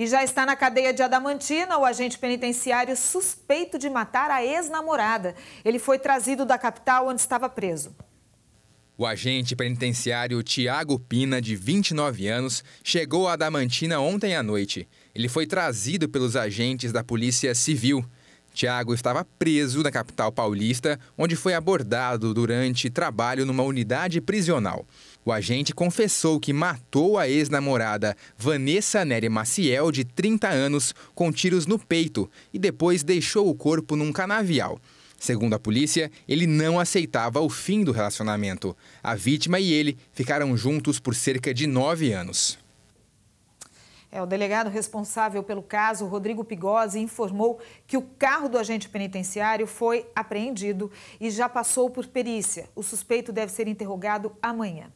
E já está na cadeia de Adamantina o agente penitenciário suspeito de matar a ex-namorada. Ele foi trazido da capital onde estava preso. O agente penitenciário Tiago Pina, de 29 anos, chegou a Adamantina ontem à noite. Ele foi trazido pelos agentes da Polícia Civil. Tiago estava preso na capital paulista, onde foi abordado durante trabalho numa unidade prisional. O agente confessou que matou a ex-namorada Vanessa Nery Maciel, de 30 anos, com tiros no peito e depois deixou o corpo num canavial. Segundo a polícia, ele não aceitava o fim do relacionamento. A vítima e ele ficaram juntos por cerca de nove anos. É, o delegado responsável pelo caso, Rodrigo Pigosi, informou que o carro do agente penitenciário foi apreendido e já passou por perícia. O suspeito deve ser interrogado amanhã.